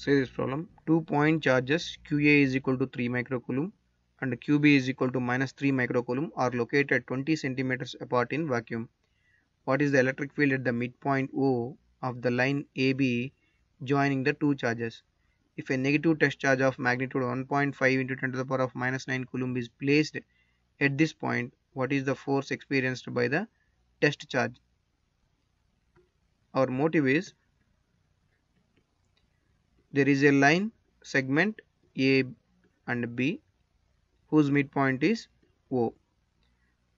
say this problem two point charges QA is equal to 3 microcoulomb and QB is equal to minus 3 microcoulomb are located 20 centimeters apart in vacuum. What is the electric field at the midpoint O of the line AB joining the two charges? If a negative test charge of magnitude 1.5 into 10 to the power of minus 9 coulomb is placed at this point, what is the force experienced by the test charge? Our motive is there is a line segment A and B whose midpoint is O.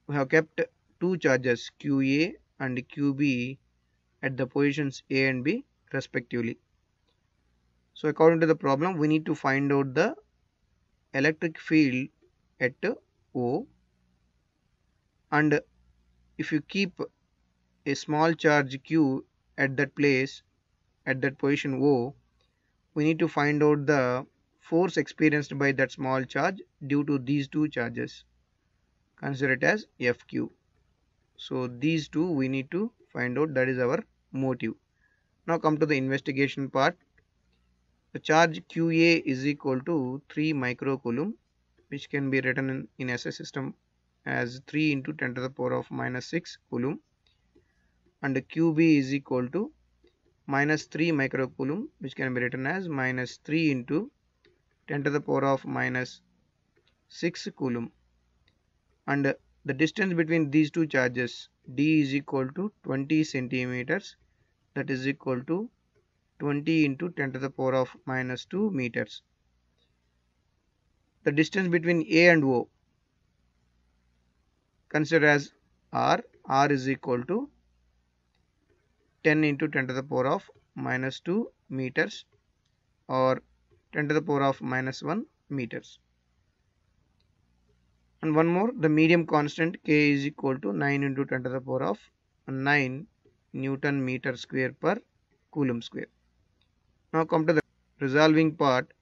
We have kept two charges QA and QB at the positions A and B respectively. So according to the problem we need to find out the electric field at O and if you keep a small charge Q at that place at that position O we need to find out the force experienced by that small charge due to these two charges. Consider it as FQ. So these two we need to find out that is our motive. Now come to the investigation part. The charge QA is equal to 3 microcoulomb which can be written in, in SI system as 3 into 10 to the power of minus 6 coulomb and QB is equal to minus 3 microcoulomb which can be written as minus 3 into 10 to the power of minus 6 coulomb and the distance between these two charges d is equal to 20 centimeters that is equal to 20 into 10 to the power of minus 2 meters the distance between a and o consider as r r is equal to 10 into 10 to the power of minus 2 meters or 10 to the power of minus 1 meters. And one more, the medium constant K is equal to 9 into 10 to the power of 9 Newton meter square per Coulomb square. Now come to the resolving part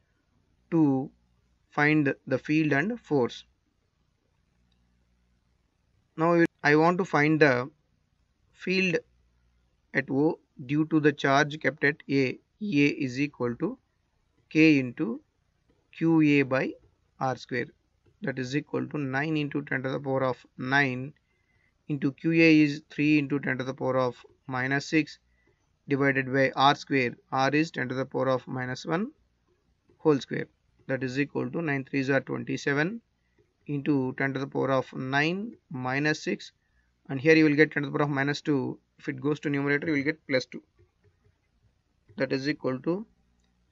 to find the field and force. Now I want to find the field at O due to the charge kept at A. A is equal to K into QA by R square that is equal to 9 into 10 to the power of 9 into QA is 3 into 10 to the power of minus 6 divided by R square R is 10 to the power of minus 1 whole square that is equal to 9 3s are 27 into 10 to the power of 9 minus 6 and here you will get 10 to the power of minus 2 if it goes to numerator you will get plus 2 that is equal to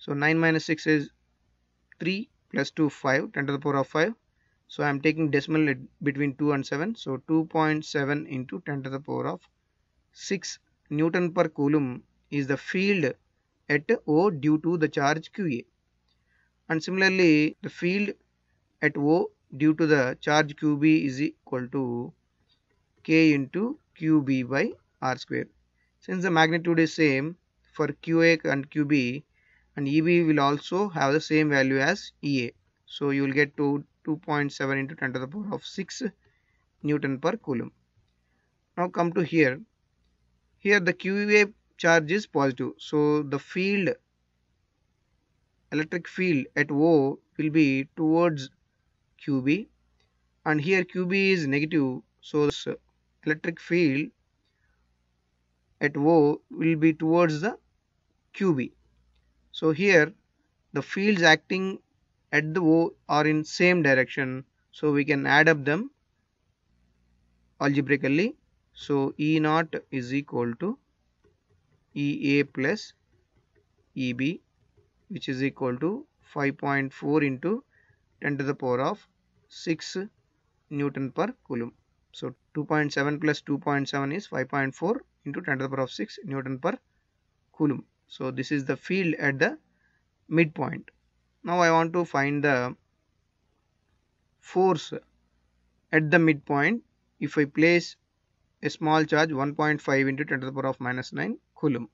so 9 minus 6 is 3 plus 2 5 10 to the power of 5 so I am taking decimal between 2 and 7 so 2.7 into 10 to the power of 6 Newton per coulomb is the field at O due to the charge QA and similarly the field at O due to the charge QB is equal to K into QB by r square. Since the magnitude is same for QA and QB and EB will also have the same value as EA. So you will get to 2.7 into 10 to the power of 6 Newton per coulomb. Now come to here. Here the QA charge is positive. So the field electric field at O will be towards QB and here QB is negative so electric field at O will be towards the QB. So here the fields acting at the O are in same direction. So we can add up them algebraically. So E naught is equal to EA plus EB which is equal to 5.4 into 10 to the power of 6 Newton per Coulomb. So 2.7 plus 2.7 is 5.4 into 10 to the power of 6 Newton per Coulomb. So this is the field at the midpoint. Now I want to find the force at the midpoint if I place a small charge 1.5 into 10 to the power of minus 9 Coulomb.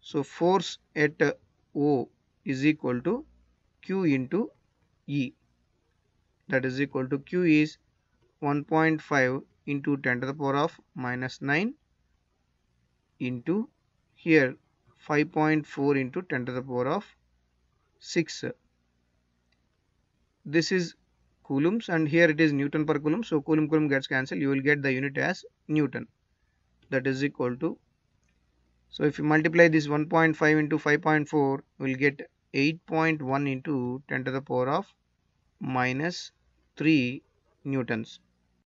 So force at O is equal to Q into E that is equal to Q is 1.5 into 10 to the power of minus 9 into here 5.4 into 10 to the power of 6 this is coulombs and here it is newton per coulomb so coulomb coulomb gets cancelled you will get the unit as newton that is equal to so if you multiply this 1.5 into 5.4 we will get 8.1 into 10 to the power of minus 3 newtons